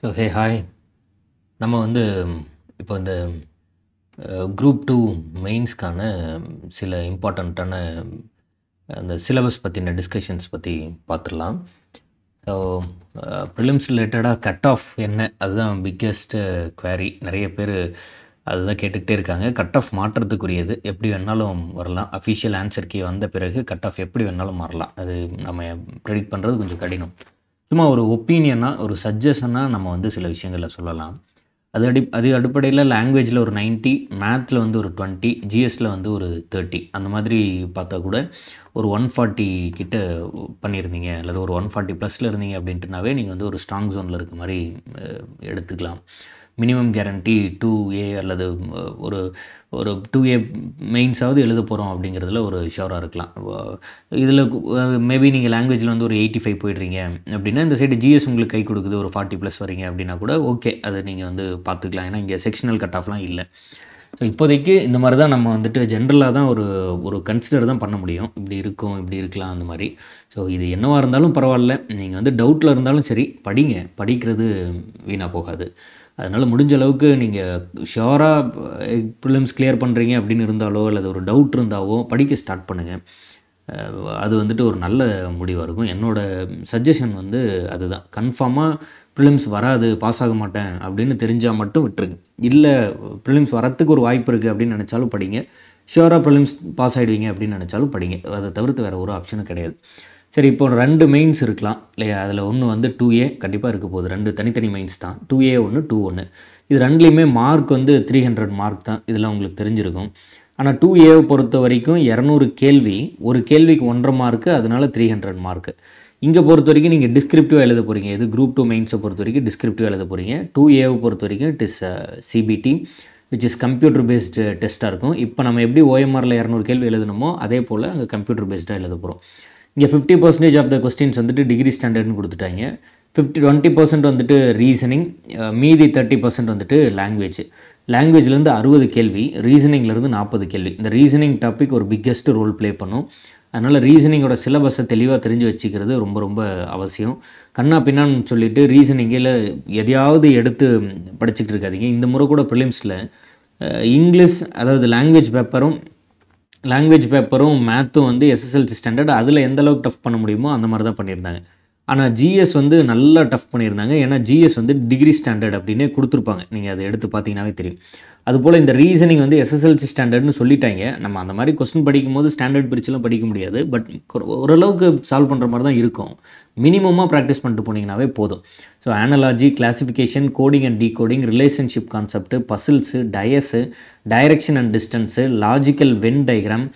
so hey hi நம்ம வந்து இப்போ இந்த குரூப் டூ மெயின்ஸ்க்கான சில இம்பார்ட்டண்ட்டான அந்த சிலபஸ் பற்றின டிஸ்கஷன்ஸ் பற்றி பார்த்துடலாம் ஸோ ப்ரிலிம்ஸ் ரிலேட்டடாக கட் ஆஃப் என்ன அதுதான் பிக்கெஸ்ட்டு குவாரி நிறைய பேர் அதுதான் கேட்டுக்கிட்டே இருக்காங்க கட் ஆஃப் மாற்றத்துக்குரியது எப்படி வேணாலும் வரலாம் அஃபிஷியல் ஆன்சர்க்கே வந்த பிறகு கட் ஆஃப் எப்படி வேணாலும் மாறலாம் அது நம்ம ப்ரெடிக்ட் பண்ணுறது கொஞ்சம் கடினம் சும்மா ஒரு ஒப்பீனியனாக ஒரு சஜஷனாக நம்ம வந்து சில விஷயங்களை சொல்லலாம் அது அடி அது அடிப்படையில் லாங்குவேஜில் ஒரு நைன்ட்டி மேத்தில் வந்து ஒரு டுவெண்ட்டி ஜிஎஸில் வந்து ஒரு தேர்ட்டி அந்த மாதிரி பார்த்தா கூட ஒரு ஒன் ஃபார்ட்டி கிட்ட பண்ணியிருந்தீங்க அல்லது ஒரு ஒன் ஃபார்ட்டி ப்ளஸில் இருந்தீங்க அப்படின்ட்டுனாவே நீங்கள் வந்து ஒரு ஸ்ட்ராங் ஜோனில் இருக்க மாதிரி எடுத்துக்கலாம் மினிமம் கேரண்டி டூ ஏ அல்லது ஒரு ஒரு டூ ஏ மெயின்ஸாவது எழுத போகிறோம் அப்படிங்கிறதுல ஒரு ஷோராக இருக்கலாம் இதில் மேபி நீங்கள் லாங்குவேஜில் வந்து ஒரு எயிட்டி ஃபைவ் போய்ட்றீங்க அப்படின்னா இந்த சைடு ஜிஎஸ் உங்களுக்கு கை கொடுக்குது ஒரு ஃபார்ட்டி ப்ளஸ் வரீங்க அப்படின்னா கூட ஓகே அதை நீங்கள் வந்து பார்த்துக்கலாம் ஏன்னா இங்கே செக்ஷனல் கட் ஆஃப்லாம் இல்லை ஸோ இப்போதைக்கு இந்த மாதிரி தான் நம்ம வந்துட்டு ஜென்ரலாக தான் ஒரு ஒரு கன்சிடர் தான் பண்ண முடியும் இப்படி இருக்கும் இப்படி இருக்கலாம் அந்த மாதிரி ஸோ இது என்னவாக இருந்தாலும் பரவாயில்ல நீங்கள் வந்து டவுட்டில் இருந்தாலும் சரி படிங்க படிக்கிறது வீணாக போகாது அதனால் முடிஞ்ச அளவுக்கு நீங்கள் ஷியோராக ப்ரிலிம்ஸ் கிளியர் பண்ணுறீங்க அப்படின்னு இருந்தாலோ அல்லது ஒரு டவுட் இருந்தாவோ படிக்க ஸ்டார்ட் பண்ணுங்கள் அது வந்துட்டு ஒரு நல்ல முடிவாக இருக்கும் என்னோடய சஜஷன் வந்து அதுதான் கன்ஃபார்மாக ப்ரிலிம்ஸ் வராது பாஸ் ஆக மாட்டேன் அப்படின்னு தெரிஞ்சால் மட்டும் விட்டுருங்க இல்லை ப்ரிலிம்ஸ் வரத்துக்கு ஒரு வாய்ப்பு இருக்குது அப்படின்னு நினச்சாலும் படிங்க ஷுவராக ப்ரிலிம்ஸ் பாஸ் ஆகிடுவீங்க அப்படின்னு நினச்சாலும் படிங்க அதை தவிர்த்து வேறு ஒரு ஆப்ஷனும் கிடையாது சரி இப்போ ரெண்டு மெயின்ஸ் இருக்கலாம் இல்லையா அதில் ஒன்று வந்து டூ ஏ கண்டிப்பாக இருக்க போகுது ரெண்டு தனித்தனி மெயின்ஸ் தான் டூ ஏ ஒன்று டூ ஒன்று இது ரெண்டுலேயுமே மார்க் வந்து த்ரீ ஹண்ட்ரட் மார்க் தான் இதெல்லாம் உங்களுக்கு தெரிஞ்சிருக்கும் ஆனால் டூ ஏவை பொறுத்த வரைக்கும் இரநூறு கேள்வி ஒரு கேள்விக்கு ஒன்றரை மார்க்கு அதனால த்ரீ ஹண்ட்ரட் மார்க்கு இங்கே பொறுத்த வரைக்கும் நீங்கள் டிஸ்கிரிப்டிவாக எழுத போகிறீங்க இது குரூப் டூ மெயின்ஸை பொறுத்த வரைக்கும் டிஸ்கிரிப்டிவாக எழுத போகிறீங்க டூ ஏவை பொறுத்த வரைக்கும் it is CBT which is computer based டெஸ்ட்டாக இருக்கும் இப்போ நம்ம எப்படி ஓஎம்ஆரில் இரநூறு கேள்வி எழுதணுமோ அதே போல் அங்கே கம்ப்யூட்டர் பேஸ்டாக எழுத போகிறோம் இங்கே fifty percentage of the questions வந்துட்டு டிகிரி ஸ்டாண்டர்ட்னு கொடுத்துட்டாங்க ஃபிஃப்டி டுவெண்ட்டி பர்சன்ட் வந்துட்டு ரீசனிங் மீதி தேர்ட்டி பர்சன்ட் வந்துட்டு லாங்குவேஜ் லாங்குவேஜ்லேருந்து அறுபது கேள்வி ரீசனிங்லேருந்து நாற்பது கேள்வி இந்த ரீசனிங் டாபிக் ஒரு பிக்கெஸ்ட் ரோல் ப்ளே பண்ணும் அதனால் ரீசனிங்கோட சிலபஸை தெளிவாக தெரிஞ்சு வச்சுக்கிறது ரொம்ப ரொம்ப அவசியம் கண்ணா பின்னான்னு சொல்லிட்டு ரீசனிங்கில் எதையாவது எடுத்து படிச்சுட்டு இருக்காதிங்க இந்த முறை கூட ப்ரிலிம்ஸில் இங்கிலீஷ் அதாவது லாங்குவேஜ் பேப்பரும் லாங்குவேஜ் பேப்பரும் மேத்தும் வந்து எஸ்எஸ்எல்சி ஸ்டாண்டர்ட் அதில் எந்த அளவுக்கு டஃப் பண்ண முடியுமோ அந்த மாதிரி தான் பண்ணியிருந்தாங்க ஆனால் ஜிஎஸ் வந்து நல்லா டஃப் பண்ணியிருந்தாங்க ஏன்னா ஜிஎஸ் வந்து டிகிரி ஸ்டாண்டர்ட் அப்படின்னே கொடுத்துருப்பாங்க நீங்கள் அதை எடுத்து பார்த்தீங்கன்னாவே தெரியும் அதுபோல் இந்த ரீசனிங் வந்து எஸ்எஸ்எல்சி ஸ்டாண்டர்ட்னு சொல்லிட்டாங்க நம்ம அந்த மாதிரி கொஸ்டின் படிக்கும் போது ஸ்டாண்டர்ட் பிரிச்செலாம் படிக்க முடியாது பட் ஓரளவுக்கு சால்வ் பண்ணுற மாதிரி தான் இருக்கும் மினிமமாக ப்ராக்டிஸ் பண்ணிட்டு போனீங்கன்னாவே போதும் so analogy classification coding and decoding relationship concept puzzles dice direction and distance logical Venn diagram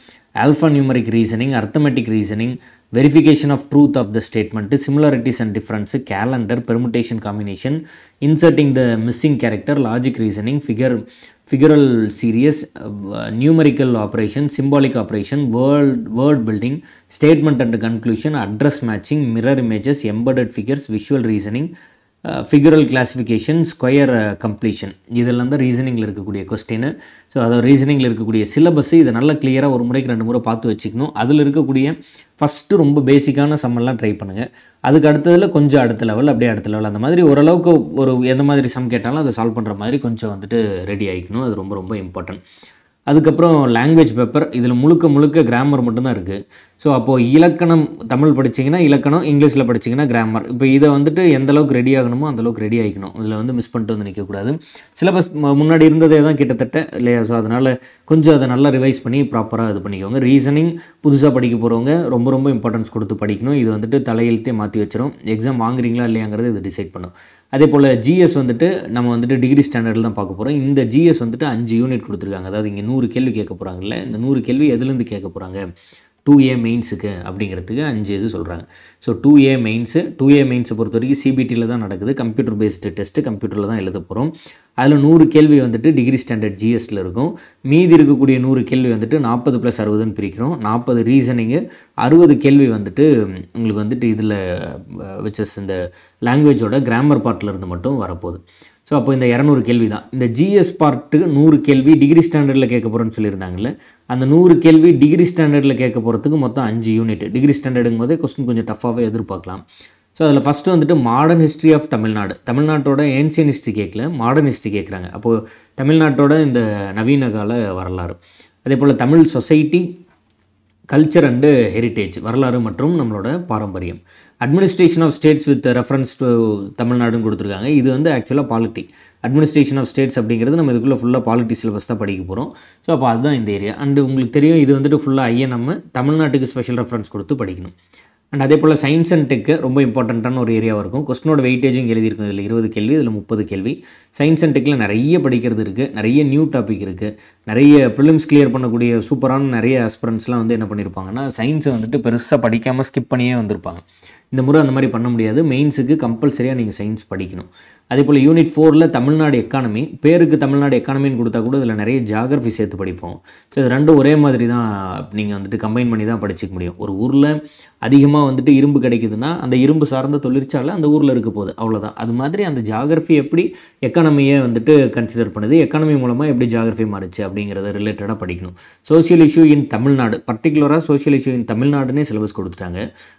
alphanumeric reasoning arithmetic reasoning verification of truth of the statement similarities and difference calendar permutation combination inserting the missing character logic reasoning figure figural series numerical operation symbolic operation world world building statement and conclusion address matching mirror images embedded figures visual reasoning figural classification square completion இதெல்லாம் தான் ரீசனிங்கில் இருக்கக்கூடிய question so அதை ரீசனிங்கில் இருக்கக்கூடிய syllabus இதை நல்லா கிளியராக ஒரு முறைக்கு ரெண்டு முறை பார்த்து வச்சுக்கணும் அதில் இருக்கக்கூடிய ஃபஸ்ட்டு ரொம்ப பேசிக்கான சம்மெல்லாம் ட்ரை பண்ணுங்கள் அதுக்கு அடுத்ததில் கொஞ்சம் அடுத்த லெவல் அப்படியே அடுத்த லெவல் அந்த மாதிரி ஓரளவுக்கு ஒரு எந்த மாதிரி சம் கேட்டாலும் அதை சால்வ் பண்ணுற மாதிரி கொஞ்சம் வந்துட்டு ரெடி ஆகிக்கணும் அது ரொம்ப ரொம்ப இம்பார்ட்டன்ட் அதுக்கப்புறம் லாங்குவேஜ் பேப்பர் இதில் முழுக்க முழுக்க கிராமர் மட்டும்தான் இருக்குது ஸோ அப்போது இலக்கணம் தமிழ் படித்தீங்கன்னா இலக்கணம் இங்கிலீஷில் படித்தீங்கன்னா கிராமர் இப்போ இதை வந்துட்டு எந்த அளவுக்கு ரெடி ஆகணுமோ அந்தளவுக்கு ரெடி ஆகிக்கணும் இதில் வந்து மிஸ் பண்ணிட்டு வந்து நிற்கக்கூடாது சிலபஸ் முன்னாடி இருந்ததே தான் கிட்டத்தட்ட இல்லையா ஸோ அதனால் கொஞ்சம் அதை நல்லா ரிவைஸ் பண்ணி ப்ராப்பராக இது பண்ணிக்கோங்க ரீசனிங் புதுசாக படிக்க போகிறவங்க ரொம்ப ரொம்ப இம்பார்ட்டன்ஸ் கொடுத்து படிக்கணும் இது வந்துட்டு தலையெழுத்தே மாற்றி வச்சிடும் எக்ஸாம் வாங்குறீங்களா இல்லையாங்கிறது இது டிசைட் பண்ணும் அதே போல் ஜிஎஸ் வந்துட்டு நம்ம வந்துட்டு டிகிரி ஸ்டாண்டர்டில் தான் பார்க்க போகிறோம் இந்த ஜிஎஸ் வந்துட்டு அஞ்சு யூனிட் கொடுத்துருக்காங்க அதாவது இங்கே நூறு கேள்வி கேட்க போகிறாங்கல்ல இந்த நூறு கேள்வி எதுலேருந்து கேட்க போகிறாங்க டூ ஏ மெயின்ஸுக்கு அப்படிங்கிறதுக்கு அஞ்சு இது சொல்கிறாங்க so two A mains two A மெயின்ஸை பொறுத்த வரைக்கும் சிபிடியில் தான் நடக்குது கம்ப்யூட்டர் பேஸ்டு டெஸ்ட்டு கம்ப்யூட்டரில் தான் எழுத போகிறோம் அதில் நூறு கேள்வி வந்துட்டு டிகிரி ஸ்டாண்டர்ட் ஜிஎஸ்டில் இருக்கும் மீதி இருக்கக்கூடிய நூறு கேள்வி வந்துட்டு நாற்பது ப்ளஸ் அறுபதுன்னு பிரிக்கிறோம் நாற்பது ரீசனிங்கு அறுபது கேள்வி வந்துட்டு உங்களுக்கு வந்துட்டு இதில் விச்சஸ் இந்த லாங்குவேஜோட கிராமர் பார்ட்டில் இருந்து மட்டும் வரப்போகுது ஸோ அப்போ இந்த இரநூறு கேள்வி தான் இந்த ஜிஎஸ் பார்ட்டுக்கு நூறு கேள்வி டிகிரி ஸ்டாண்டர்டில் கேட்க போகிறோன்னு சொல்லியிருந்தாங்கல்ல அந்த நூறு கேள்வி டிகிரி ஸ்டாண்டர்டில் கேட்க போகிறதுக்கு மொத்தம் அஞ்சு யூனிட் டிகிரி ஸ்டாண்டர்டுங்கும் போதே கொஸ்டின் கொஞ்சம் டஃப்பாகவே எதிர்பார்க்கலாம் ஸோ அதில் ஃபஸ்ட்டு வந்துட்டு மாடர்ன் ஹிஸ்ட்ரி ஆஃப் தமிழ்நாடு தமிழ்நாட்டோட ஏன்சியன் ஹிஸ்ட்ரி கேட்கல மாடர்ன் ஹிஸ்ட்ரி கேட்குறாங்க அப்போது தமிழ்நாட்டோட இந்த நவீன கால வரலாறு அதே போல் Tamil society culture and heritage வரலாறு மற்றும் நம்மளோட பாரம்பரியம் administration of states with reference to தமிழ்நாடுன்னு கொடுத்துருக்காங்க இது வந்து ஆக்சுவலாக பாலிட்டி அட்மினிஸ்ட்ரேஷன் ஆஃப் ஸ்டேட்ஸ் அப்படிங்கிறது நம்ம இதுக்குள்ளே ஃபுல்லாக பாலிட்டிக் சிலபஸ் தான் படிக்க போகிறோம் ஸோ அப்போ அதுதான் இந்த ஏரியா அண்டு உங்களுக்கு தெரியும் இது வந்துட்டு ஃபுல்லாக ஐயா நம்ம தமிழ்நாட்டுக்கு ஸ்பெஷல் ரெஃபரன்ஸ் கொடுத்து படிக்கணும் அண்ட் அதே போல் சயின்ஸ் அண்ட் டெக்கு ரொம்ப இம்பார்ட்டண்ட்டான ஒரு ஏரியாவாக இருக்கும் கொஸ்டினோட வெயிட்டேஜும் எழுதியிருக்கும் இதில் இருபது கேள்வி இதில் முப்பது கேள்வி சயின்ஸ் அண்ட் டெக்கில் நிறைய படிக்கிறது இருக்குது நிறைய நியூ டாபிக் இருக்குது நிறைய ஃபிலிம்ஸ் கிளியர் பண்ணக்கூடிய சூப்பரான நிறைய அஸ்பரன்ஸ்லாம் வந்து என்ன பண்ணியிருப்பாங்கன்னா சயின்ஸை வந்துட்டு பெருசாக படிக்காமல் ஸ்கிப் பண்ணியே வந்திருப்பாங்க இந்த முறை அந்த மாதிரி பண்ண முடியாது மெயின்ஸுக்கு கம்பல்சரியாக நீங்கள் சயின்ஸ் படிக்கணும் அதே போல் யூனிட் ஃபோரில் தமிழ்நாடு எக்கானமி பேருக்கு தமிழ்நாடு எக்கானமின்னு கொடுத்தா கூட இதில் நிறைய ஜாகிரஃபி சேர்த்து படிப்போம் ஸோ இது ரெண்டும் ஒரே மாதிரி தான் நீங்கள் வந்துட்டு கம்பைன் பண்ணி தான் படிச்சிக்க முடியும் ஒரு ஊரில் அதிகமாக வந்துட்டு இரும்பு கிடைக்குதுன்னா அந்த இரும்பு சார்ந்த தொழிற்சாலை அந்த ஊரில் இருக்க போகுது அவ்வளோதான் அது மாதிரி அந்த ஜாகிரஃபி எப்படி எக்கானமியை வந்துட்டு கன்சிடர் பண்ணுது எக்கானமி மூலமாக எப்படி ஜாகிரஃபி மாறிச்சு அப்படிங்கிறத ரிலேட்டடாக படிக்கணும் சோசியல் இஷ்யூ இன் தமிழ்நாடு பர்டிகுலராக சோசியல் இஷ்யூ இன் தமிழ்நாடுன்னே சிலபஸ் கொடுத்துட்டாங்க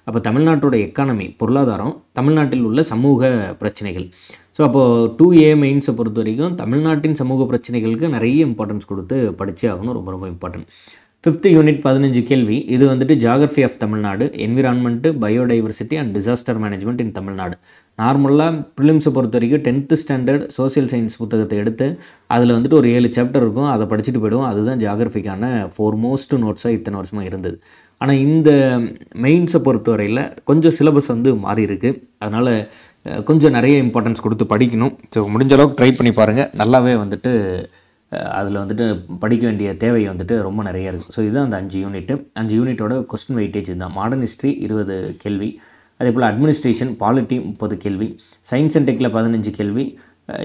அப்போ தமிழ்நாட்டோட எக்கானமி பொருளாதாரம் தமிழ்நாட்டில் உள்ள சமூக பிரச்சனைகள் ஸோ அப்போது டூ ஏ மெயின்ஸை பொறுத்த வரைக்கும் தமிழ்நாட்டின் சமூக பிரச்சனைகளுக்கு நிறைய இம்பார்ட்டன்ஸ் கொடுத்து படித்தே ஆகணும் ரொம்ப ரொம்ப இம்பார்ட்டன்ட் ஃபிஃப்த் யூனிட் பதினஞ்சு கேள்வி இது வந்துட்டு geography of Tamil Nadu environment biodiversity and disaster management in Tamil Nadu நார்மலாக ப்ரிலிம்ஸை பொறுத்த வரைக்கும் டென்த்து ஸ்டாண்டர்ட் சோசியல் சயின்ஸ் புத்தகத்தை எடுத்து அதில் வந்துட்டு ஒரு ஏழு சாப்டர் இருக்கும் அதை படிச்சுட்டு போயிடுவோம் அதுதான் ஜாகிரஃபிக்கான ஃபோர் மோஸ்ட் நோட்ஸாக இத்தனை வருஷமாக இருந்தது ஆனால் இந்த மெயின்ஸை பொறுத்தவரையில் கொஞ்சம் சிலபஸ் வந்து மாறி இருக்குது அதனால் கொஞ்சம் நிறைய இம்பார்ட்டன்ஸ் கொடுத்து படிக்கணும் ஸோ முடிஞ்ச அளவுக்கு ட்ரை பண்ணி பாருங்கள் நல்லாவே வந்துட்டு அதில் வந்துட்டு படிக்க வேண்டிய தேவை வந்துட்டு ரொம்ப நிறைய இருக்குது ஸோ இதுதான் அந்த அஞ்சு யூனிட்டு அஞ்சு யூனிட்டோட கொஸ்டின் வெயிட்டேஜ் தான் மாடர்ன் ஹிஸ்ட்ரி இருபது கேள்வி அதே போல் அட்மினிஸ்ட்ரேஷன் பாலிட்டி முப்பது கேள்வி சயின்ஸ் அண்ட் டெக்கில் பதினஞ்சு கேள்வி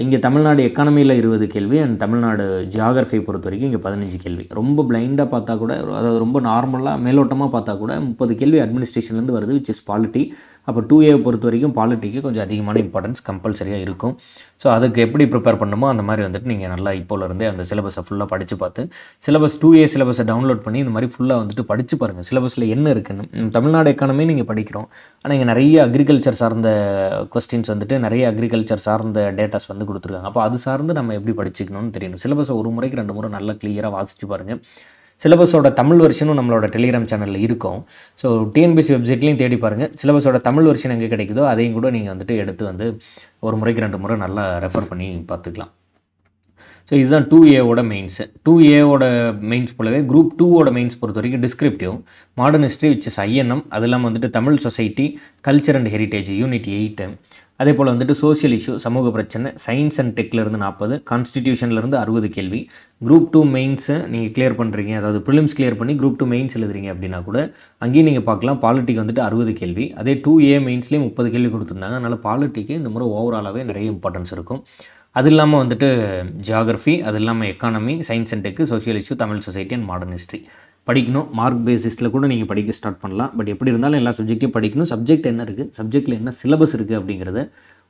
இங்கே தமிழ்நாடு எக்கானமியில் இருபது கேள்வி அண்ட் தமிழ்நாடு ஜியாகிரஃபியை பொறுத்த வரைக்கும் இங்கே பதினஞ்சு கேள்வி ரொம்ப பிளைண்டாக பார்த்தா கூட அதாவது ரொம்ப நார்மலாக மேலோட்டமாக பார்த்தா கூட முப்பது கேள்வி அட்மினிஸ்ட்ரேஷன்லேருந்து வருது விச் இஸ் பாலிட்டி அப்போ டூ ஏ பொறுத்த வரைக்கும் பாலிட்டிக்கு கொஞ்சம் அதிகமான இம்பார்ட்டன்ஸ் கம்பல்சரியாக இருக்கும் ஸோ அதுக்கு எப்படி ப்ரிப்பேர் பண்ணுமோ அந்த மாதிரி வந்துட்டு நீங்கள் நல்லா இப்போலேருந்தே அந்த சிலபஸை ஃபுல்லாக படித்து பார்த்து சிலபஸ் டூ ஏ சிலபஸை டவுன்லோட் பண்ணி இந்த மாதிரி ஃபுல்லாக வந்துட்டு படித்து பாருங்கள் சிலபஸில் என்ன இருக்குன்னு தமிழ்நாடு எக்கானமே நீங்கள் படிக்கிறோம் ஆனால் இங்கே நிறைய அக்ரிகல்ச்சர் சார்ந்த கொஸ்டின்ஸ் வந்துட்டு நிறைய அக்ரிகல்ச்சர் சார்ந்த டேட்டாஸ் வந்து கொடுத்துருக்காங்க அப்போ அது சார்ந்து நம்ம எப்படி படிச்சுக்கணும்னு தெரியணும் சிலபஸை ஒரு முறைக்கு ரெண்டு முறை நல்லா கிளியராக வாசித்து பாருங்கள் சிலபஸோட தமிழ் வெர்ஷனும் நம்மளோட டெலிகிராம் சேனலில் இருக்கும் ஸோ டிஎன்பிசி வெப்சைட்லையும் தேடி பாருங்கள் சிலபஸோட தமிழ் வெர்ஷன் எங்கே கிடைக்குதோ அதையும் கூட நீங்கள் வந்துட்டு எடுத்து வந்து ஒரு முறைக்கு ரெண்டு முறை நல்லா ரெஃபர் பண்ணி பார்த்துக்கலாம் ஸோ இதுதான் டூ ஏவோட மெயின்ஸு டூ ஏவோட மெயின்ஸ் போலவே குரூப் டூவோட மெயின்ஸ் பொறுத்த வரைக்கும் descriptive modern history which is INM அது இல்லாமல் வந்துட்டு Tamil society culture and heritage unit eight அதே போல் வந்துட்டு சோசியல் இஷ்யூ சமூக பிரச்சனை சயின்ஸ் அண்ட் டெக்லேருந்து நாற்பது கான்ஸ்டிடியூஷன்லேருந்து அறுபது கேள்வி குரூப் டூ மெயின்ஸு நீங்கள் கிளியர் பண்ணுறீங்க அதாவது ப்ரிலிம்ஸ் கிளியர் பண்ணி குரூப் டூ மெயின்ஸ் எழுதுறீங்க அப்படின்னா கூட அங்கேயும் நீங்கள் பார்க்கலாம் பாலிட்டிக் வந்துட்டு அறுபது கேள்வி அதே டூ ஏ மெயின்ஸ்லேயும் முப்பது கேள்வி கொடுத்துருந்தாங்க அதனால் பாலிட்டிக்கு இந்த முறை ஓவராலாகவே நிறைய இம்பார்ட்டன்ஸ் இருக்கும் அது இல்லாமல் வந்துட்டு ஜியாகிரஃபி அது இல்லாமல் economy science and tech social issue Tamil society and modern history படிக்கணும் மார்க் பேசிஸில் கூட நீங்கள் படிக்க ஸ்டார்ட் பண்ணலாம் பட் எப்படி இருந்தாலும் எல்லா சப்ஜெக்ட்டையும் படிக்கணும் சப்ஜெக்ட் என்ன இருக்குது சப்ஜெக்டில் என்ன சிலபஸ் இருக்குது அப்படிங்கிறத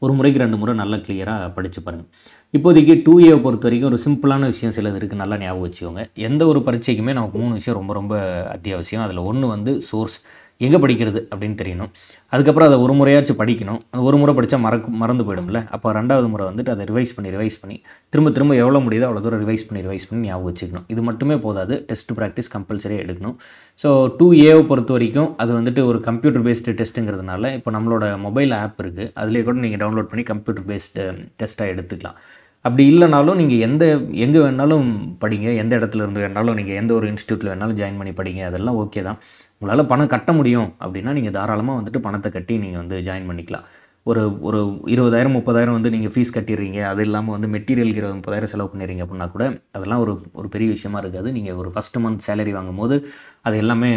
ஒரு முறைக்கு ரெண்டு முறை நல்லா கிளியராக படித்து பாருங்கள் இப்போதைக்கு டூ ஏ பொறுத்த வரைக்கும் ஒரு சிம்பிளான விஷயம் சிலது இருக்குது நல்லா ஞாபகம் வச்சுக்கோங்க எந்த ஒரு பரீட்சைக்குமே நமக்கு மூணு விஷயம் ரொம்ப ரொம்ப அத்தியாவசியம் அதில் ஒன்று வந்து சோர்ஸ் எங்கே படிக்கிறது அப்படின்னு தெரியணும் அதுக்கப்புறம் அதை ஒரு முறையாச்சும் படிக்கணும் அது ஒரு முறை படித்தா மறக்க மறந்து போயிடும்ல அப்போ ரெண்டாவது முறை வந்துட்டு அதை ரிவைஸ் பண்ணி ரிவைஸ் பண்ணி திரும்ப திரும்ப எவ்வளோ முடியுதோ அவ்வளோ தூரம் ரிவைஸ் பண்ணி ரிவைஸ் பண்ணி ஞாபகம் வச்சுக்கணும் இது மட்டுமே போதாது டெஸ்ட் ப்ராக்டிஸ் கம்பல்சரியாக எடுக்கணும் ஸோ டூ ஏவை பொறுத்த வரைக்கும் அது வந்துட்டு ஒரு கம்ப்யூட்டர் பேஸ்டு டெஸ்ட்டுங்கிறதுனால இப்போ நம்மளோட மொபைல் ஆப் இருக்குது அதிலே கூட நீங்கள் டவுன்லோட் பண்ணி கம்ப்யூட்டர் பேஸ்டு டெஸ்ட்டாக எடுத்துக்கலாம் அப்படி இல்லைனாலும் நீங்கள் எந்த எங்கே வேணாலும் படிங்க எந்த இடத்துல இருந்து வேணாலும் நீங்கள் எந்த ஒரு இன்ஸ்டியூட்டில் வேணாலும் ஜாயின் பண்ணி படிங்க அதெல்லாம் ஓகே தான் உங்களால் பணம் கட்ட முடியும் அப்படின்னா நீங்கள் தாராளமாக வந்துட்டு பணத்தை கட்டி நீங்கள் வந்து ஜாயின் பண்ணிக்கலாம் ஒரு ஒரு இருபதாயிரம் முப்பதாயிரம் வந்து நீங்கள் ஃபீஸ் கட்டிடுறீங்க அது இல்லாமல் வந்து மெட்டீரியல் இருபது முப்பதாயிரம் செலவு பண்ணிடுறீங்க அப்படின்னா கூட அதெல்லாம் ஒரு ஒரு பெரிய விஷயமா இருக்காது நீங்கள் ஒரு ஃபஸ்ட் மந்த் சேலரி வாங்கும்போது அது எல்லாமே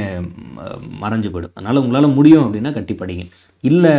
மறைஞ்சு போயிடும் அதனால் உங்களால் முடியும் அப்படின்னா கட்டி படிங்க இல்லை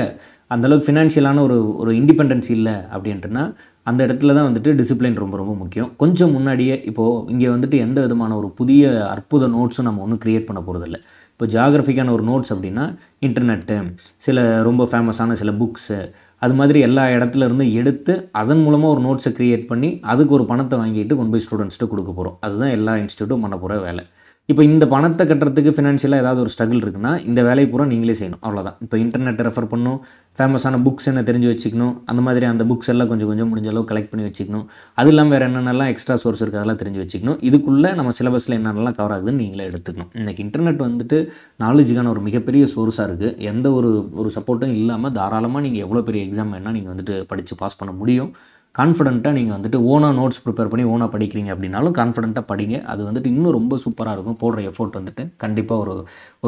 அந்தளவுக்கு ஃபினான்ஷியலான ஒரு ஒரு இண்டிபெண்டன்ஸ் இல்லை அப்படின்ட்டுனா அந்த இடத்துல தான் வந்துட்டு டிசிப்ளின் ரொம்ப ரொம்ப முக்கியம் கொஞ்சம் முன்னாடியே இப்போது இங்கே வந்துட்டு எந்த விதமான ஒரு புதிய அற்புத நோட்ஸும் நம்ம ஒன்றும் க்ரியேட் பண்ண போகிறதில்ல இப்போ ஜாகிரஃபிக்கான ஒரு நோட்ஸ் அப்படின்னா இன்டர்நெட்டு சில ரொம்ப ஃபேமஸான சில புக்ஸு அது மாதிரி எல்லா இடத்துல இருந்து எடுத்து அதன் மூலமாக ஒரு நோட்ஸை க்ரியேட் பண்ணி அதுக்கு ஒரு பணத்தை வாங்கிட்டு கொண்டு போய் ஸ்டூடெண்ட்ஸ்ட்டு கொடுக்க போகிறோம் அதுதான் எல்லா இன்ஸ்டியூட்டும் பண்ண போகிற வேலை இப்போ இந்த பணத்தை கட்டுறதுக்கு ஃபினான்ஷியலாக ஏதாவது ஒரு ஸ்ட்ரகிள் இருக்குன்னா இந்த வேலையை பூரா நீங்களே செய்யணும் அவ்வளோதான் இப்போ இன்டர்நெட்டை ரெஃபர் பண்ணணும் ஃபேமஸான புக்ஸ் என்ன தெரிஞ்சு வச்சுக்கணும் அந்த மாதிரி அந்த புக்ஸ் எல்லாம் கொஞ்சம் கொஞ்சம் முடிஞ்ச அளவு கலெக்ட் பண்ணி வச்சுக்கணும் அது இல்லாமல் வேறு என்னென்னலாம் எக்ஸ்ட்ரா சோர்ஸ் இருக்குது அதெல்லாம் தெரிஞ்சு வச்சுக்கணும் இதுக்குள்ளே நம்ம சிலபஸில் என்னென்னலாம் கவர் ஆகுதுன்னு நீங்களே எடுத்துக்கணும் இன்றைக்கி இன்டர்நெட் வந்துட்டு நாலேஜுக்கான ஒரு மிகப்பெரிய சோர்ஸாக இருக்குது எந்த ஒரு ஒரு சப்போர்ட்டும் இல்லாமல் தாராளமாக நீங்கள் எவ்வளோ பெரிய எக்ஸாம் வேணால் நீங்கள் வந்துட்டு படித்து பாஸ் பண்ண முடியும் கான்ஃபிடென்ட்டாக நீங்கள் வந்துட்டு ஓனாக நோட்ஸ் ப்ரிப்பேர் பண்ணி ஓனாக படிக்கிறீங்க அப்படின்னாலும் கான்ஃபிடென்ட்டாக படிங்க அது வந்துட்டு இன்னும் ரொம்ப சூப்பராக இருக்கும் போடுற எஃபோர்ட் வந்துட்டு கண்டிப்பாக ஒரு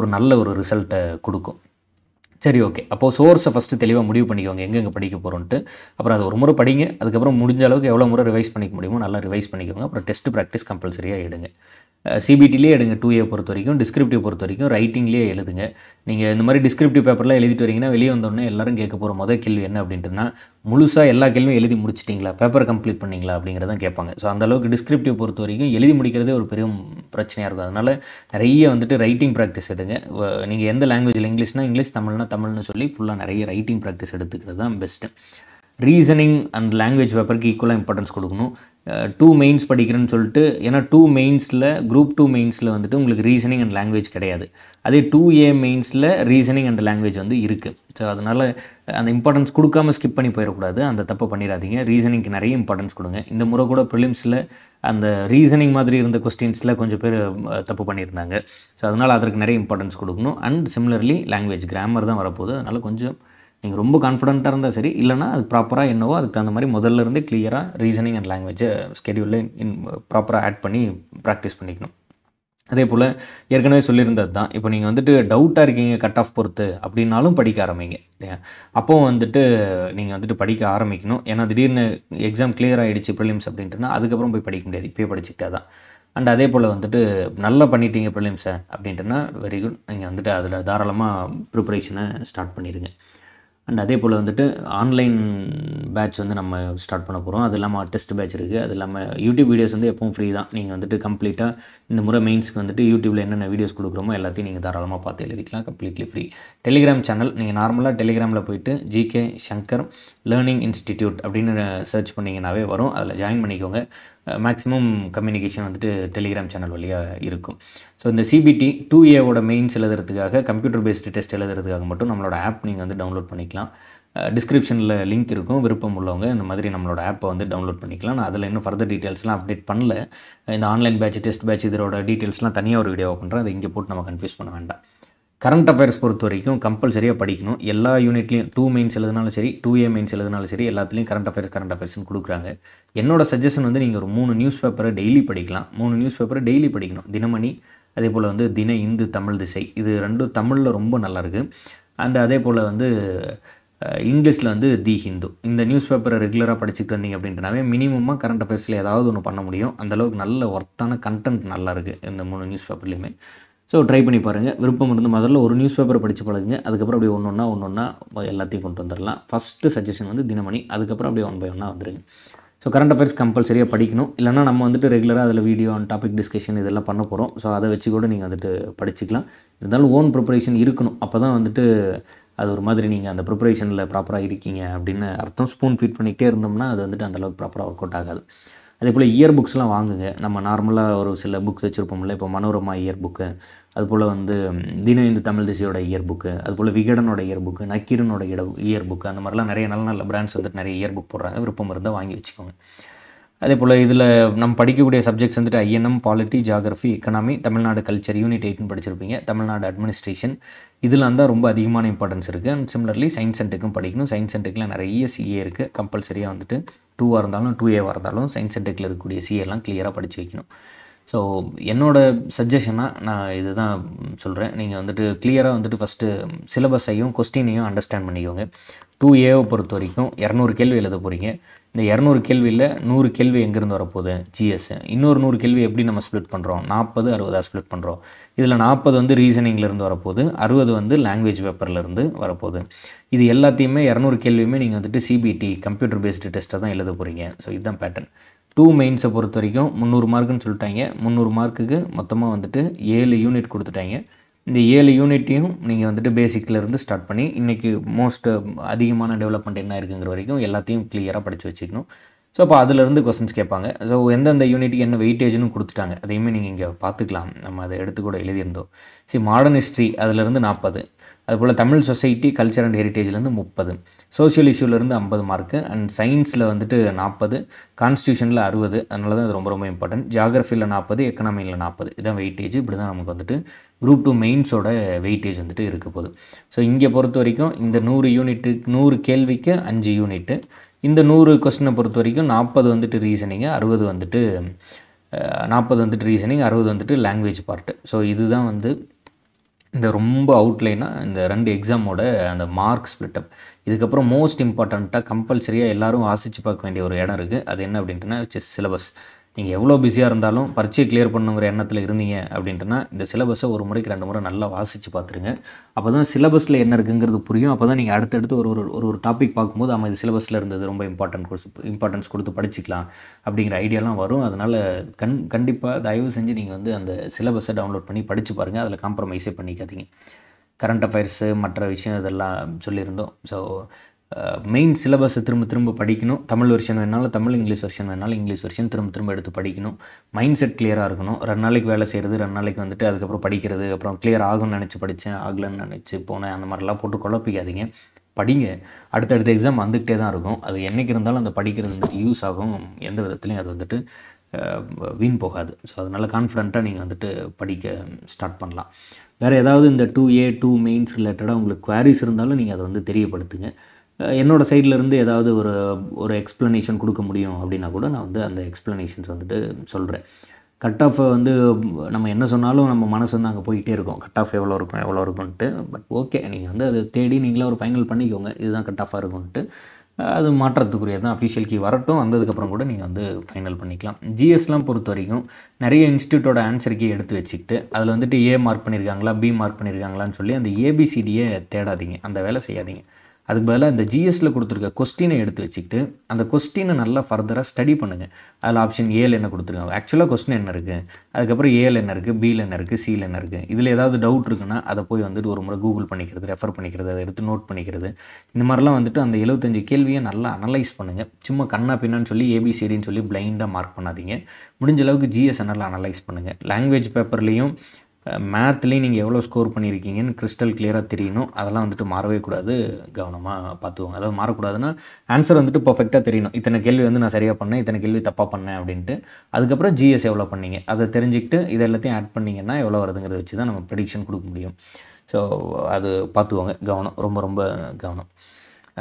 ஒரு நல்ல ஒரு ரிசல்ட்டை கொடுக்கும் சரி ஓகே அப்போது சோர்ஸை ஃபஸ்ட்டு தெளிவாக முடிவு பண்ணிக்கோங்க எங்கெங்கே படிக்க போகிறோன்ட்டு அப்புறம் அது ஒரு முறை படிங்க அதுக்கப்புறம் முடிஞ்ச அளவுக்கு எவ்வளோ முறை ரிவைஸ் பண்ணிக்க முடியுமோ நல்லா ரிவைஸ் பண்ணிக்கோங்க அப்புறம் டெஸ்ட் ப்ராக்டிஸ் கம்பல்சரியாக எடுங்க சிபிடிலேயே எடுங்க டூ ஏ பொறுத்த வரைக்கும் டிஸ்கிரிப்டிவ் பொறுத்த வரைக்கும் ரைட்டிங்லேயே எழுதுங்க நீங்கள் இந்த மாதிரி டிஸ்கிரிப்டிவ் பேப்பர்லாம் எழுதிட்டு வரீங்கன்னா வெளியே வந்தோடனே எல்லாரும் கேட்க போகிற முதல் கேள்வி என்ன அப்படின்ட்டுனா முழுசாக எல்லா கேள்வியும் எழுதி முடிச்சிட்டிங்களா பேப்பர் கம்ப்ளீட் பண்ணிங்களா அப்படிங்கிறதான் கேட்பாங்க ஸோ அந்தளவுக்கு டிஸ்கிரிப்டிவ் பொறுத்த வரைக்கும் எழுதி முடிக்கிறதே ஒரு பெரிய பிரச்சனையாக இருக்கும் அதனால் நிறைய வந்துட்டு ரைட்டிங் ப்ராக்டிஸ் எடுங்க நீங்கள் எந்த லாங்குவேஜில் இங்கிலீஷ்னா இங்கிலீஷ் தமிழ்னா தமிழ்னு சொல்லி ஃபுல்லாக நிறைய ரைட்டிங் ப்ராக்டிஸ் எடுத்துக்கிறது தான் பெஸ்ட்டு ரீசனிங் அண்ட் லாங்குவேஜ் பேப்பருக்கு ஈக்குவலாக இம்பார்ட்டன்ஸ் கொடுக்கணும் டூ மெயின்ஸ் படிக்கிறேன்னு சொல்லிட்டு ஏன்னா டூ மெயின்ஸில் குரூப் டூ மெயின்ஸில் வந்துட்டு உங்களுக்கு ரீசனிங் அண்ட் லாங்குவேஜ் கிடையாது அதே டூ ஏ மெயின்ஸில் ரீசனிங் அண்ட் லாங்குவேஜ் வந்து இருக்குது ஸோ அதனால் அந்த இம்பார்ட்டன்ஸ் கொடுக்காமல் ஸ்கிப் பண்ணி போயிடக்கூடாது அந்த தப்பை பண்ணிடாதீங்க ரீசனிங்க்கு நிறைய இம்பார்ட்டன்ஸ் கொடுங்க இந்த முறை கூட ப்ரிலிம்ஸில் அந்த ரீசனிங் மாதிரி இருந்த கொஸ்டின்ஸில் கொஞ்சம் பேர் தப்பு பண்ணியிருந்தாங்க ஸோ அதனால் அதற்கு நிறைய இம்பார்ட்டன்ஸ் கொடுக்கணும் அண்ட் சிமிலர்லி லாங்குவேஜ் கிராமர் தான் வரப்போகுது அதனால் கொஞ்சம் நீங்கள் ரொம்ப கான்ஃபிடென்ட்டாக இருந்தால் சரி இல்லைனா அது ப்ராப்பராக என்னவோ அதுக்கு தகுந்த மாதிரி முதல்ல இருந்தே கிளியராக ரீசனிங் அண்ட் லாங்குவேஜை ஸ்கெடியூலில் இன் ப்ராப்பராக ஆட் பண்ணி ப்ராக்டிஸ் பண்ணிக்கணும் அதே போல் ஏற்கனவே சொல்லியிருந்தது தான் இப்போ நீங்கள் வந்துட்டு டவுட்டாக இருக்கீங்க கட் ஆஃப் பொறுத்து அப்படின்னாலும் படிக்க ஆரம்பிங்க அப்போ வந்துட்டு நீங்கள் வந்துட்டு படிக்க ஆரம்பிக்கணும் ஏன்னா திடீர்னு எக்ஸாம் கிளியர் ஆகிடுச்சு ப்ரிலிம்ஸ் அப்படின்ட்டுனா அதுக்கப்புறம் போய் படிக்க முடியாது இப்போயே படிச்சுக்கிட்டா தான் அண்ட் அதே போல் வந்துட்டு நல்லா பண்ணிட்டீங்க ப்ரிலிம்ஸை அப்படின்ட்டுனா வெரி குட் நீங்கள் வந்துட்டு அதில் தாராளமாக ப்ரிப்பரேஷனை ஸ்டார்ட் பண்ணிடுங்க அண்ட் அதே போல் வந்துட்டு ஆன்லைன் பேட்ச் வந்து நம்ம ஸ்டார்ட் பண்ண போகிறோம் அது இல்லாமல் டெஸ்ட் பேட்ச் இருக்குது அது இல்லாமல் யூடியூப் வீடியோஸ் வந்து எப்பவும் ஃப்ரீ தான் நீங்கள் வந்துட்டு கம்ப்ளீட்டாக இந்த முறை மெயின்ஸ்க்கு வந்துட்டு யூடியூப்பில் என்னென்ன வீடியோஸ் கொடுக்குறோமோ எல்லாத்தையும் நீங்கள் தாராளமாக பார்த்து எழுதிக்கலாம் கம்ப்ளீட்லி ஃப்ரீ டெலிகிராம் சேனல் நீங்கள் நார்மலாக டெலிகிராமில் போயிட்டு ஜிகே சங்கர் லேர்னிங் இன்ஸ்டிடியூட் அப்படின்னு சர்ச் பண்ணிங்கன்னாவே வரும் அதில் ஜாயின் பண்ணிக்கோங்க மேக்ஸிமம் கம்யூனிகேஷன் வந்துட்டு டெலிகிராம் சேனல் வழியாக இருக்கும் ஸோ இந்த சிபிடி டூ ஏவோட மெயின்ஸ் எழுதுறதுக்காக கம்ப்யூட்டர் பேஸ்டு டெஸ்ட் எழுதுறதுக்காக மட்டும் நம்மளோட ஆப் நீங்கள் வந்து டவுன்லோட் பண்ணிக்கலாம் டிஸ்கிரிப்ஷனில் லிங்க் இருக்கும் விருப்பம் உள்ளவங்க இந்த மாதிரி நம்மளோட ஆப்பை வந்து டவுன்லோட் பண்ணிக்கலாம் நான் அதில் இன்னும் ஃபர்தர் டீட்டெயில்ஸ்லாம் அப்டேட் பண்ணல இந்த ஆன்லைன் பேட்ச் டெஸ்ட் பேட்ச் இதோட டீட்டெயில்ஸ்லாம் தனியாக ஒரு வீடியோ பண்ணுறேன் அதை இங்கே போட்டு நம்ம கன்ஃபியூஸ் பண்ண வேண்டாம் கரண்ட் அஃபேர்ஸ் பொறுத்த வரைக்கும் கம்பல்சரியாக படிக்கணும் எல்லா யூனிட்லேயும் டூ மெயின்ஸ் எழுதுனாலும் சரி டூ ஏ மெயின்ஸ் எழுதுனாலும் சரி எல்லாத்துலேயும் கரண்ட் அஃபேர்ஸ் கரண்ட் அஃபேர்ஸ்னு கொடுக்குறாங்க என்னோட சஜஷன் வந்து நீங்கள் ஒரு மூணு நியூஸ் பேப்பரை டெய்லி படிக்கலாம் மூணு நியூஸ் பேப்பரை டெய்லி படிக்கணும் தினமணி அதே போல் வந்து தின இந்து தமிழ் திசை இது ரெண்டும் தமிழில் ரொம்ப நல்லாயிருக்கு அண்ட் அதே போல் வந்து இங்கிலீஷில் வந்து தி ஹிந்து இந்த நியூஸ் பேப்பரை ரெகுலராக படிச்சுட்டு வந்தீங்க அப்படின்றனாவே மினிமமாக கரண்ட் அஃபேர்ஸில் ஏதாவது ஒன்று பண்ண முடியும் அந்தளவுக்கு நல்ல ஒர்த்தான கண்டென்ட் நல்லாயிருக்கு இந்த மூணு நியூஸ் பேப்பர்லேயுமே ஸோ ட்ரை பண்ணி பாருங்கள் விருப்பம் இருந்து முதல்ல ஒரு நியூஸ் பேப்பர் படித்து பழகுங்க அதுக்கப்புறம் அப்படியே ஒன்று ஒன்றா ஒன்று ஒன்றா எல்லாத்தையும் கொண்டு வந்துடலாம் ஃபஸ்ட்டு சஜஷன் வந்து தினமணி அதுக்கப்புறம் அப்படியே ஒன் பை ஒன்னாக வந்துடுங்க ஸோ கரண்ட் அஃபேர்ஸ் கம்பல்சரியாக படிக்கணும் இல்லைனா நம்ம வந்துட்டு ரெகுலராக அதில் வீடியோ அண்ட் டாபிக் டிஸ்கஷன் இதெல்லாம் பண்ண போகிறோம் ஸோ அதை வச்சு கூட நீங்கள் வந்துட்டு படிச்சுக்கலாம் இருந்தாலும் ஓன் ப்ரிப்பரேஷன் இருக்கணும் அப்போ தான் வந்துட்டு அது ஒரு மாதிரி நீங்கள் அந்த ப்ரிப்பரேஷனில் ப்ராப்பராக இருக்கீங்க அப்படின்னு அர்த்தம் ஸ்பூன் ஃபீட் பண்ணிக்கிட்டே இருந்தோம்னா அது வந்துட்டு அந்தளவுக்கு ப்ராப்பராக ஒர்க் அவுட் ஆகாது அதே போல் இயர் புக்ஸ்லாம் வாங்குங்க நம்ம நார்மலாக ஒரு சில புக்ஸ் வச்சுருப்போம்ல இப்போ மனோரமா இயர் புக்கு அதுபோல் வந்து தின இந்து தமிழ் திசையோட இயர் புக்கு அதுபோல் விகடனோட இயர் புக்கு நக்கீரனோட இட இயர் புக்கு அந்த மாதிரிலாம் நிறைய நல்ல நல்ல பிராண்ட்ஸ் வந்துட்டு நிறைய இயர் புக் போடுறாங்க விருப்பம் இருந்தால் வாங்கி வச்சுக்கோங்க அதே போல் இதில் நம்ம படிக்கக்கூடிய சப்ஜெக்ட்ஸ் வந்துட்டு INM polity geography economy Tamil Nadu culture unit எயிட்டுன்னு படிச்சிருப்பீங்க தமிழ்நாடு அட்மினிஸ்ட்ரேஷன் இதில் தான் ரொம்ப அதிகமான இம்பார்ட்டன்ஸ் இருக்குது அண்ட் சிமிலர்லி சயின்ஸ் அண்ட் டெக்கும் படிக்கணும் சயின்ஸ் அண்ட் நிறைய சிஏ இருக்குது கம்பல்சரியாக வந்துட்டு டூவாக இருந்தாலும் டூ ஏவாக இருந்தாலும் சயின்ஸ் அண்ட் டெக்கில் இருக்கக்கூடிய சிஏலாம் கிளியராக படித்து வைக்கணும் ஸோ என்னோடய சஜஷனாக நான் இது தான் சொல்கிறேன் நீங்கள் வந்துட்டு கிளியராக வந்துட்டு ஃபஸ்ட்டு சிலபஸையும் கொஸ்டினையும் அண்டர்ஸ்டாண்ட் பண்ணிக்கோங்க டூ ஏவை பொறுத்த வரைக்கும் இரநூறு கேள்வி எழுத போகிறீங்க இந்த இரநூறு கேள்வியில் நூறு கேள்வி எங்கேருந்து வரப்போகுது ஜிஎஸ் இன்னொரு நூறு கேள்வி எப்படி நம்ம ஸ்ப்ளிட் பண்ணுறோம் நாற்பது அறுபதாக ஸ்ப்ளிட் பண்ணுறோம் இதில் நாற்பது வந்து ரீசனிங்லேருந்து வரப்போகுது அறுபது வந்து லாங்குவேஜ் பேப்பர்லேருந்து வரப்போகுது இது எல்லாத்தையுமே இரநூறு கேள்வியுமே நீங்கள் வந்துட்டு சிபிடி கம்ப்யூட்டர் பேஸ்டு டெஸ்ட்டை தான் எழுத போகிறீங்க ஸோ இதுதான் பேட்டர்ன் டூ மெயின்ஸை பொறுத்த வரைக்கும் முந்நூறு மார்க்குன்னு சொல்லிட்டாங்க முந்நூறு மார்க்குக்கு மொத்தமாக வந்துட்டு ஏழு யூனிட் கொடுத்துட்டாங்க இந்த ஏழு யூனிட்டையும் நீங்கள் வந்துட்டு பேசிக்லேருந்து ஸ்டார்ட் பண்ணி இன்றைக்கி மோஸ்ட் அதிகமான டெவலப்மெண்ட் என்ன இருக்குங்கிற வரைக்கும் எல்லாத்தையும் கிளியராக படித்து வச்சுக்கணும் ஸோ அப்போ அதிலேருந்து கொஸ்டின்ஸ் கேட்பாங்க ஸோ எந்தெந்த யூனிட்டுக்கு என்ன வெயிட்டேஜ்னு கொடுத்துட்டாங்க அதையுமே நீங்கள் இங்கே பார்த்துக்கலாம் நம்ம அதை எடுத்து கூட எழுதியிருந்தோம் சரி மாடர்ன் ஹிஸ்ட்ரி அதிலேருந்து நாற்பது அதுபோல் தமிழ் சொசைட்டி கல்ச்சர் அண்ட் ஹெரிட்டேஜ்லேருந்து முப்பது சோஷியல் இஷ்யூலேருந்து ஐம்பது மார்க்கு அண்ட் சயின்ஸில் வந்துட்டு நாற்பது கான்ஸ்டியூஷனில் அறுபது அதனால தான் அது ரொம்ப ரொம்ப இம்பார்ட்டன்ட் ஜியாகிரஃபியில் நாற்பது எக்கனாமியில் நாற்பது இதுதான் வெயிட்டேஜ் இப்படி தான் நமக்கு வந்துட்டு குரூப் டூ மெயின்ஸோட வெயிட்டேஜ் வந்துட்டு இருக்க போகுது ஸோ இங்கே பொறுத்த வரைக்கும் இந்த நூறு யூனிட்டு நூறு கேள்விக்கு அஞ்சு யூனிட்டு இந்த நூறு கொஸ்டினை பொறுத்த வரைக்கும் நாற்பது வந்துட்டு ரீசனிங்கு அறுபது வந்துட்டு நாற்பது வந்துட்டு ரீசனிங் அறுபது வந்துட்டு லாங்குவேஜ் பார்ட்டு ஸோ இதுதான் வந்து இந்த ரொம்ப அவுட்லைனாக இந்த ரெண்டு எக்ஸாமோட அந்த மார்க் ஸ்பிளிட்டப் இதுக்கப்புறம் மோஸ்ட் இம்பார்ட்டண்ட்டாக கம்பல்சரியாக எல்லோரும் வாசித்து பார்க்க வேண்டிய ஒரு இடம் இருக்குது அது என்ன அப்படின்ட்டுனா செஸ் சிலபஸ் நீங்கள் எவ்வளோ பிஸியாக இருந்தாலும் பரீட்சையை கிளியர் பண்ணுங்கிற எண்ணத்தில் இருந்தீங்க அப்படின்ட்டுனா இந்த சிலபஸை ஒரு முறைக்கு ரெண்டு முறை நல்லா வாசித்து பார்த்துருங்க அப்போ தான் சிலபஸில் என்ன இருக்குங்கிறது புரியும் அப்போ தான் நீங்கள் அடுத்தடுத்து ஒரு ஒரு ஒரு ஒரு டாபிக் பார்க்கும்போது ஆமாம் இது சிலபஸில் இருந்தது ரொம்ப இம்பார்ட்டன்ட் கொடுத்து இம்பார்ட்டன்ஸ் கொடுத்து படிச்சிக்கலாம் அப்படிங்கிற ஐடியாலாம் வரும் அதனால் கண் கண்டிப்பாக தயவு செஞ்சு நீங்கள் வந்து அந்த சிலபஸை டவுன்லோட் பண்ணி படித்து பாருங்கள் அதில் காம்ப்ரமைஸே பண்ணிக்காதீங்க கரண்ட் அஃபேர்ஸு மற்ற விஷயம் இதெல்லாம் சொல்லியிருந்தோம் ஸோ மெயின் சிலபஸை திரும்ப திரும்ப படிக்கணும் தமிழ் வெர்ஷன் வேணாலும் தமிழ் இங்கிலீஷ் வருஷன் வேணாலும் இங்கிலீஷ் வருஷன் திரும்ப திரும்ப எடுத்து படிக்கணும் மைண்ட் செட் கிளியராக இருக்கணும் ரெண்டு நாளைக்கு வேலை செய்கிறது ரெண்டு நாளைக்கு வந்துட்டு அதுக்கப்புறம் படிக்கிறது அப்புறம் கிளியர் ஆகும்னு நினச்சி படித்தேன் ஆகலன்னு நினச்சி போனேன் அந்த மாதிரிலாம் போட்டு குழப்பிக்காதீங்க படிங்க அடுத்தடுத்த எக்ஸாம் வந்துக்கிட்டே தான் இருக்கும் அது என்றைக்கு இருந்தாலும் அந்த படிக்கிறது வந்துட்டு யூஸ் ஆகும் எந்த விதத்துலையும் அது வந்துட்டு வீண் போகாது ஸோ அதனால் கான்ஃபிடென்ட்டாக நீங்கள் வந்துட்டு படிக்க ஸ்டார்ட் பண்ணலாம் வேறு ஏதாவது இந்த டூ ஏ டூ மெயின்ஸ் ரிலேட்டடாக உங்களுக்கு குவாரிஸ் இருந்தாலும் நீங்கள் அதை வந்து தெரியப்படுத்துங்க என்னோடய சைட்லேருந்து ஏதாவது ஒரு ஒரு எக்ஸ்ப்ளனேஷன் கொடுக்க முடியும் அப்படின்னா கூட நான் வந்து அந்த எக்ஸ்ப்ளனேஷன்ஸ் வந்துட்டு சொல்கிறேன் கட் ஆஃபை வந்து நம்ம என்ன சொன்னாலும் நம்ம மனசு வந்து அங்கே போயிட்டே இருக்கும் கட் ஆஃப் எவ்வளோ இருக்கும் எவ்வளோ இருக்கும்ன்ட்டு பட் ஓகே நீங்கள் வந்து அது தேடி நீங்களே ஒரு ஃபைனல் பண்ணிக்கோங்க இதுதான் கட் ஆஃபாக இருக்கும்ன்ட்டு அது மாற்றத்துக்குரிய தான் அஃபிஷியல் கீ வரட்டும் வந்ததுக்கப்புறம் கூட நீங்கள் வந்து ஃபைனல் பண்ணிக்கலாம் ஜிஎஸ்லாம் பொறுத்த வரைக்கும் நிறைய இன்ஸ்டியூட்டோட ஆன்சர் கீ எடுத்து வச்சுக்கிட்டு அதில் வந்துட்டு ஏ மார்க் பண்ணியிருக்காங்களா பி மார்க் பண்ணியிருக்காங்களான்னு சொல்லி அந்த ஏபிசிடியை தேடாதீங்க அந்த வேலை செய்யாதீங்க அதுக்கு பதிலாக இந்த ஜிஎஸ்சில் கொடுத்துருக்க கொஸ்டினை எடுத்து வச்சுக்கிட்டு அந்த கொஸ்டினை நல்லா ஃபர்தராக ஸ்டடி பண்ணுங்கள் அதில் ஆப்ஷன் ஏல என்ன கொடுத்துருக்காங்க ஆக்சுவலாக கொஸ்டின் என்ன இருக்குது அதுக்கப்புறம் ஏல என்ன இருக்குது பியில் என்ன இருக்குது சியில் என்ன இருக்குது இதில் ஏதாவது டவுட் இருக்குன்னா அதை போய் வந்துட்டு ஒரு முறை கூகுள் பண்ணிக்கிறது ரெஃபர் பண்ணிக்கிறது அதை எடுத்து நோட் பண்ணிக்கிறது இந்த மாதிரிலாம் வந்துட்டு அந்த எழுபத்தஞ்சு கேள்வியை நல்லா அனலைஸ் பண்ணுங்கள் சும்மா கண்ணா பின்னான்னு சொல்லி ஏபிசிடின்னு சொல்லி பிளைண்டாக மார்க் பண்ணாதீங்க முடிஞ்ச அளவுக்கு ஜிஎஸ் அனலைஸ் பண்ணுங்கள் லாங்குவேஜ் பேப்பர்லேயும் மேத்லேயும் நீங்கள் எவ்வளோ ஸ்கோர் பண்ணியிருக்கீங்கன்னு கிறிஸ்டல் கிளியராக தெரியணும் அதெல்லாம் வந்துட்டு மாறவே கூடாது கவனமாக பார்த்துக்கோங்க அதாவது மாறக்கூடாதுன்னா ஆன்சர் வந்துட்டு பர்ஃபெக்டாக தெரியணும் இத்தனை கேள்வி வந்து நான் சரியாக பண்ணேன் இத்தனை கேள்வி தப்பாக பண்ணேன் அப்படின்ட்டு அதுக்கப்புறம் ஜிஎஸ் எவ்வளோ பண்ணீங்க அதை தெரிஞ்சுக்கிட்டு இது எல்லாத்தையும் ஆட் பண்ணிங்கன்னா எவ்வளோ வருதுங்கிறத வச்சு தான் நம்ம ப்ரெடிக்ஷன் கொடுக்க முடியும் ஸோ அது பார்த்துக்கோங்க கவனம் ரொம்ப ரொம்ப கவனம்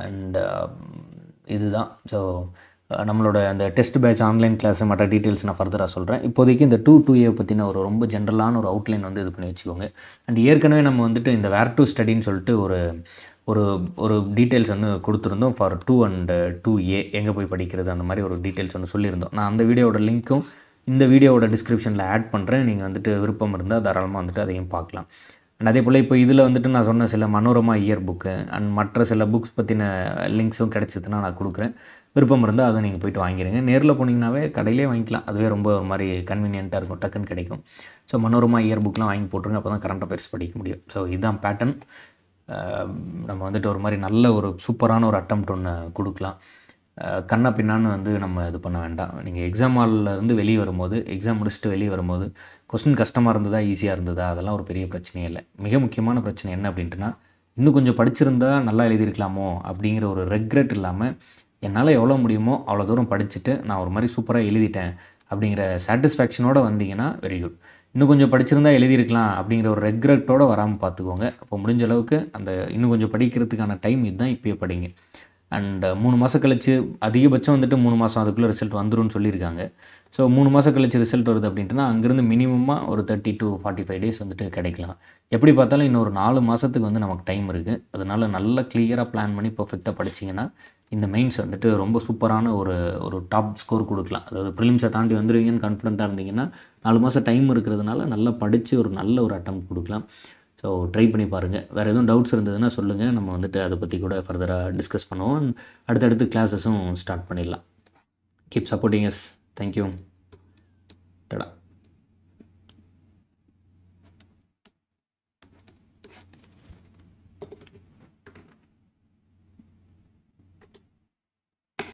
அண்ட் uh, இதுதான் ஸோ நம்மளோட அந்த டெஸ்ட் பேட்ச் ஆன்லைன் கிளாஸ் மற்ற டீட்டெயில்ஸ் நான் ஃபர்தராக சொல்கிறேன் இப்போதைக்கு இந்த டூ டூ ஏ பற்றின ஒரு ரொம்ப ஜென்ரலான ஒரு அவுட்லைன் வந்து இது பண்ணி வச்சுக்கோங்க அண்ட் ஏற்கனவே நம்ம வந்துட்டு இந்த வேர் டு ஸ்டடின்னு சொல்லிட்டு ஒரு ஒரு ஒரு டீட்டெயில்ஸ் வந்து கொடுத்துருந்தோம் for two and two A எங்கே போய் படிக்கிறது அந்த மாதிரி ஒரு டீட்டெயில்ஸ் ஒன்று சொல்லியிருந்தோம் நான் அந்த வீடியோட லிங்க்கும் இந்த வீடியோவோட டிஸ்கிரிப்ஷனில் ஆட் பண்ணுறேன் நீங்கள் வந்துட்டு விருப்பம் இருந்தால் தாராளமாக வந்துட்டு அதையும் பார்க்கலாம் அண்ட் அதே போல் இப்போ இதில் வந்துட்டு நான் சொன்ன சில மனோரமா இயர் புக்கு அண்ட் மற்ற சில புக்ஸ் பற்றின லிங்க்ஸும் கிடச்சிதுன்னா நான் கொடுக்குறேன் விருப்பம் இருந்தால் அதை நீங்கள் போயிட்டு வாங்கிடுங்க நேரில் போனீங்கன்னாவே கடையிலே வாங்கிக்கலாம் அதுவே ரொம்ப ஒரு மாதிரி கன்வீனியண்ட்டாக இருக்கும் டக்குன்னு கிடைக்கும் ஸோ மனோரமா இயர் புக்லாம் வாங்கி போட்டுருங்க அப்போ தான் கரண்ட் அஃபேர்ஸ் படிக்க முடியும் ஸோ இதுதான் பேட்டர்ன் நம்ம வந்துட்டு ஒரு மாதிரி நல்ல ஒரு சூப்பரான ஒரு அட்டம் ஒன்று கொடுக்கலாம் கண்ணா பின்னான்னு வந்து நம்ம இது பண்ண வேண்டாம் நீங்கள் எக்ஸாம் இருந்து வெளியே வரும்போது எக்ஸாம் முடிச்சுட்டு வெளியே வரும்போது கொஸ்டின் கஷ்டமாக இருந்ததா ஈஸியாக இருந்ததா அதெல்லாம் ஒரு பெரிய பிரச்சனையே இல்லை மிக முக்கியமான பிரச்சனை என்ன அப்படின்ட்டுனா இன்னும் கொஞ்சம் படிச்சிருந்தா நல்லா எழுதியிருக்கலாமோ அப்படிங்கிற ஒரு ரெக்ரெட் இல்லாமல் என்னால் எவ்வளோ முடியுமோ அவ்வளோ தூரம் படிச்சுட்டு நான் ஒரு மாதிரி சூப்பராக எழுதிட்டேன் அப்படிங்கிற சாட்டிஸ்ஃபேக்ஷனோடு வந்தீங்கன்னா வெரி குட் இன்னும் கொஞ்சம் படிச்சிருந்தா எழுதியிருக்கலாம் அப்படிங்கிற ஒரு ரெக்ரெட்டோடு வராமல் பார்த்துக்கோங்க அப்போ முடிஞ்ச அளவுக்கு அந்த இன்னும் கொஞ்சம் படிக்கிறதுக்கான டைம் இதுதான் இப்போயே படிங்க அண்ட் மூணு மாதம் கழித்து அதிகபட்சம் வந்துட்டு மூணு மாதம் அதுக்குள்ளே ரிசல்ட் வந்துடும் சொல்லியிருக்காங்க ஸோ மூணு மாதம் கழிச்சு ரிசல்ட் வருது அப்படின்ட்டுனா அங்கேருந்து மினிமமாக ஒரு thirty to forty five days வந்துட்டு கிடைக்கலாம் எப்படி பார்த்தாலும் இன்னொரு நாலு மாதத்துக்கு வந்து நமக்கு டைம் இருக்குது அதனால் நல்லா கிளியராக பிளான் பண்ணி பர்ஃபெக்டாக படிச்சிங்கன்னா இந்த மெயின்ஸ் வந்துட்டு ரொம்ப சூப்பரான ஒரு ஒரு டாப் ஸ்கோர் கொடுக்கலாம் அதாவது ப்ரிலிம்ஸை தாண்டி வந்துடுவீங்கன்னு கான்ஃபிடண்ட்டாக இருந்தீங்கன்னா நாலு மாதம் டைம் இருக்கிறதுனால நல்லா படித்து ஒரு நல்ல ஒரு அட்டம் கொடுக்கலாம் ஸோ ட்ரை பண்ணி பாருங்கள் வேறு எதுவும் டவுட்ஸ் இருந்ததுன்னா சொல்லுங்கள் நம்ம வந்துட்டு அதை பற்றி கூட ஃபர்தராக டிஸ்கஸ் பண்ணுவோம் அடுத்தடுத்து கிளாஸஸும் ஸ்டார்ட் பண்ணிடலாம் கீப் சப்போர்ட்டிங் எஸ் தேங்க்யூ டடா